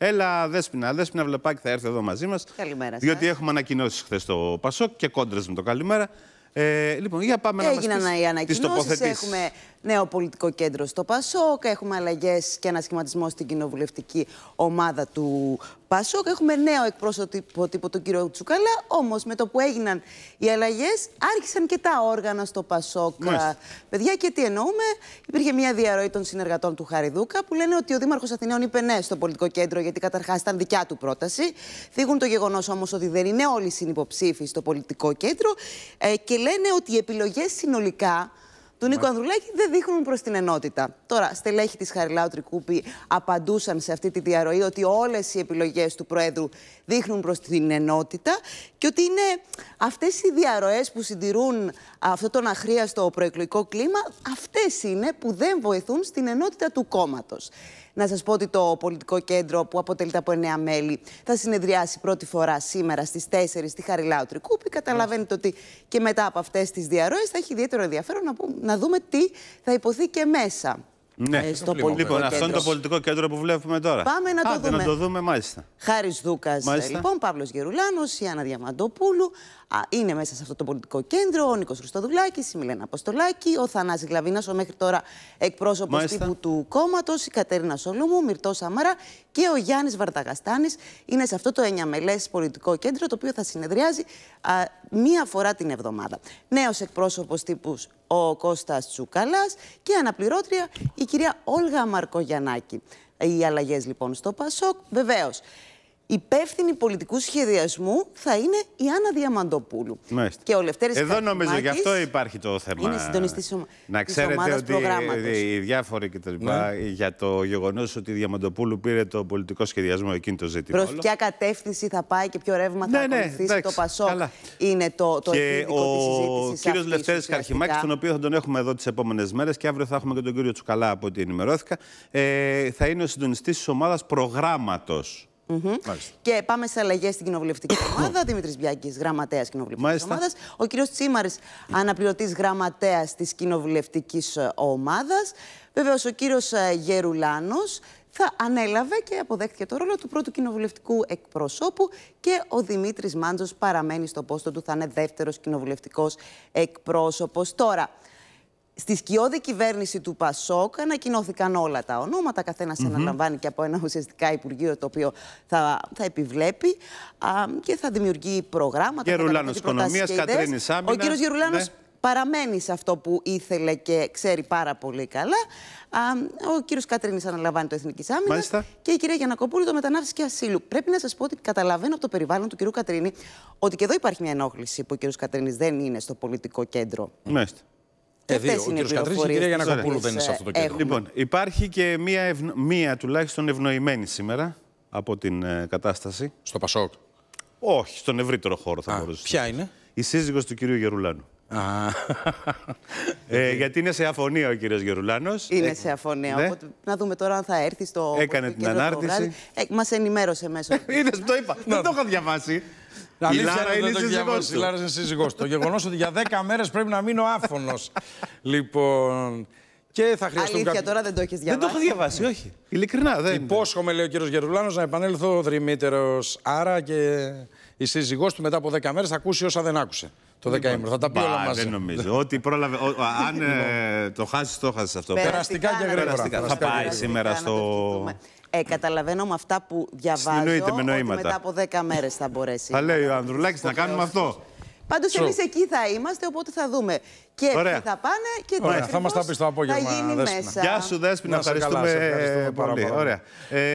Έλα, Δέσπινα, Δέσπινα Βλεπάκη θα έρθει εδώ μαζί μας. Καλημέρα. Διότι έχουμε ανακοινώσεις χθες το Πασόκ και κόντρες με το καλημέρα. Ε, λοιπόν, για πάμε να Έγιναν μας πεις οι ανακοινώσει. έχουμε νέο πολιτικό κέντρο στο ΠΑΣΟΚ, έχουμε αλλαγές και ένα σχηματισμό στην κοινοβουλευτική ομάδα του ΠΑΣΟΚ, έχουμε νέο εκπρόσωπο τύπο τον κύριο Τσουκαλά, όμως με το που έγιναν οι αλλαγές, άρχισαν και τα όργανα στο ΠΑΣΟΚ. Μάλιστα. Παιδιά, και τι εννοούμε, υπήρχε μια διαρροή των συνεργατών του Χαριδούκα που λένε ότι ο Δήμαρχος Αθηναίων είπε ναι στο πολιτικό κέντρο γιατί καταρχάς ήταν δικιά του πρόταση. Θίγουν το γεγονός όμως ότι δεν είναι όλοι συνυποψήφοι στο πολιτικό κέντρο ε, και λένε ότι οι επιλογές συνολικά του Νίκο Ανδρουλάκη δεν δείχνουν προς την ενότητα. Τώρα, στελέχη της Χαριλάου Τρικούπη απαντούσαν σε αυτή τη διαρροή ότι όλες οι επιλογές του Προέδρου δείχνουν προς την ενότητα και ότι είναι αυτές οι διαρροές που συντηρούν αυτό τον αχρίαστο προεκλογικό κλίμα, αυτές είναι που δεν βοηθούν στην ενότητα του κόμματος. Να σας πω ότι το πολιτικό κέντρο που αποτελείται από εννέα μέλη θα συνεδριάσει πρώτη φορά σήμερα στις 4 στη Χαριλάου Τρικούπη. Καταλαβαίνετε ότι και μετά από αυτές τις διαρροές θα έχει ιδιαίτερο ενδιαφέρον να πούμε να δούμε τι θα υποθεί και μέσα. Ναι. Ε, στο λοιπόν, κέντρο. Λοιπόν, αυτό είναι το πολιτικό κέντρο που βλέπουμε τώρα. Πάμε να το δούμε. Να το δούμε, μάλιστα. Χάρης Δούκας, ε, λοιπόν, Παύλος Γερουλάνος, η Άννα Διαμαντοπούλου. Α, είναι μέσα σε αυτό το πολιτικό κέντρο ο Νίκος Χρυστοδουλάκη, η Μιλένα Αποστολάκη, ο Θανάσης Γλαβίνα, ο μέχρι τώρα εκπρόσωπος τύπου του κόμματος, η Κατέρινα Σολούμου, Μυρτό Σαμαρά και ο Γιάννης Βαρταγαστάνης. Είναι σε αυτό το 9 πολιτικό κέντρο, το οποίο θα συνεδριάζει μία φορά την εβδομάδα. Νέος εκπρόσωπος τύπους ο Κώστας Τσούκαλα και αναπληρώτρια η κυρία Όλγα Μαρκογιανάκη. Οι αλλαγές λοιπόν στο Πασόκ, βεβαίως υπεύθυνη πολιτικού σχεδιασμού θα είναι η Άννα Διαμαντοπούλου. Μάλιστα. Και ο Λευτέρης Εδώ νομίζω γι' αυτό υπάρχει το θέμα. Είναι συντονιστής ομα... Να ξέρετε ότι οι διάφοροι κτλ. Ναι. για το γεγονός ότι η Διαμαντοπούλου πήρε το πολιτικό σχεδιασμό εκείνη το ζήτημα. Προς ποια κατεύθυνση θα πάει και ποιο ρεύμα θα ναι, ναι ακολουθήσει ναι, το Πασό. Καλά. Είναι το, το και ο κύριο Λευτέρη Καρχημάκη, τον οποίο θα τον έχουμε εδώ τις επόμενες μέρες και αύριο θα έχουμε και τον κύριο Τσουκαλά από ό,τι ενημερώθηκα, ε, θα είναι ο συντονιστής της ομάδας προγράμματος. Και πάμε σε αλλαγές στην κοινοβουλευτική ομάδα. Δημήτρης Μπιάκης, γραμματέας κοινοβουλευτικής ομάδας. Ο κύριος Τσίμαρης, αναπληρωτής γραμματέας της κοινοβουλευτικής ε, ομάδας. Βεβαίως, ο κύριος ε, Γερουλάνος θα ανέλαβε και αποδέχτηκε το ρόλο του πρώτου κοινοβουλευτικού εκπροσώπου και ο Δημήτρης Μάντζος παραμένει στο πόστο του, θα είναι δεύτερος κοινοβουλευτικός εκπρόσωπος. Τώρα, Στη σκιώδη κυβέρνηση του Πασόκ ανακοινώθηκαν όλα τα ονόματα. Καθένας mm -hmm. αναλαμβάνει και από ένα ουσιαστικά Υπουργείο το οποίο θα, θα επιβλέπει α, και θα δημιουργεί προγράμματα. Γερουλάνο Οικονομία, Κατρίνη Άμυνα. Ο κύριος Γερουλάνος ναι. παραμένει σε αυτό που ήθελε και ξέρει πάρα πολύ καλά. Α, ο κύριος Κατρίνης αναλαμβάνει το Εθνική Άμυνα και η κυρία Γιανακοπούλη το Μετανάστευση και Ασύλου. Πρέπει να σας πω ότι καταλαβαίνω από το περιβάλλον του κυρίου Κατρίνη ότι και εδώ υπάρχει μια ενόχληση που ο κύριος Κατρίνης δεν είναι στο πολιτικό κέντρο. Μάλιστα. Ε, δύο. Ο κύριο Κατρίτη και η κυρία Γιανακοπούλου είναι σε αυτό το κέντρο. Λοιπόν, υπάρχει και μία, μία τουλάχιστον ευνοημένη σήμερα από την ε, κατάσταση. Στο Πασόκ. Όχι, στον ευρύτερο χώρο θα μπορούσε. Ποια είναι? Η σύζυγος του κυρίου Γερουλάνου. ε, γιατί είναι σε αφωνία ο κύριος Γερουλάνος. Είναι ε, σε αφωνία. Ναι. να δούμε τώρα αν θα έρθει στο. Έκανε την ανάρτηση. Ε, Μας ενημέρωσε μέσω. Είδες το είπα. Δεν το είχα διαβάσει. Η Λάρα είναι σύζυγό Η Λάρα είναι σύζυγός Το γεγονός ότι για 10 μέρες πρέπει να μείνω άφωνος. λοιπόν. Και θα χρειαστούν Αλήθεια, τώρα δεν το έχεις διαβάσει. Δεν το έχω διαβάσει, όχι. Ειλικρινά δεν. Υπόσχομαι, λέει ο κύριος Γερουλάνος, να επανέλθω δρυμύτερος. Άρα και η σύζυγός του μετά από 10 μέρες θα ακούσει όσα δεν άκουσε. Το λοιπόν, δεκαήμερο. Θα τα πει όλα μαζί. Δεν νομίζω. Ό,τι πρόλαβε. αν λοιπόν. ε, το χάσεις, το χάσεις αυτό. Περαστικά και γρήγορα. Θα πάει σήμερα στο. Ε, καταλαβαίνω με αυτά που διαβάζω με ότι μετά από 10 μέρες θα μπορέσει. θα λέει ο Ανδρουλάκης να κάνουμε αυτό. Πάντως εμείς εκεί θα είμαστε, οπότε θα δούμε και τι θα πάνε και τι θα τα Θα γίνει μέσα. Γεια σου Δέσποινα, ευχαριστούμε, ευχαριστούμε πολύ. Ωραία. Ε,